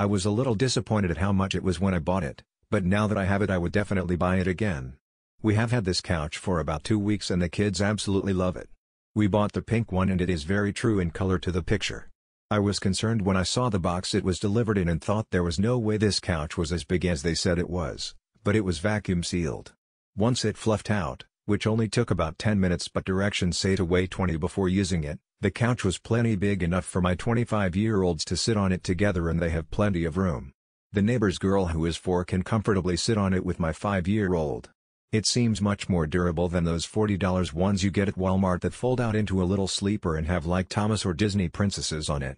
I was a little disappointed at how much it was when I bought it, but now that I have it I would definitely buy it again. We have had this couch for about two weeks and the kids absolutely love it. We bought the pink one and it is very true in color to the picture. I was concerned when I saw the box it was delivered in and thought there was no way this couch was as big as they said it was, but it was vacuum sealed. Once it fluffed out, which only took about 10 minutes but directions say to wait 20 before using it. The couch was plenty big enough for my 25-year-olds to sit on it together and they have plenty of room. The neighbor's girl who is 4 can comfortably sit on it with my 5-year-old. It seems much more durable than those $40 ones you get at Walmart that fold out into a little sleeper and have like Thomas or Disney princesses on it.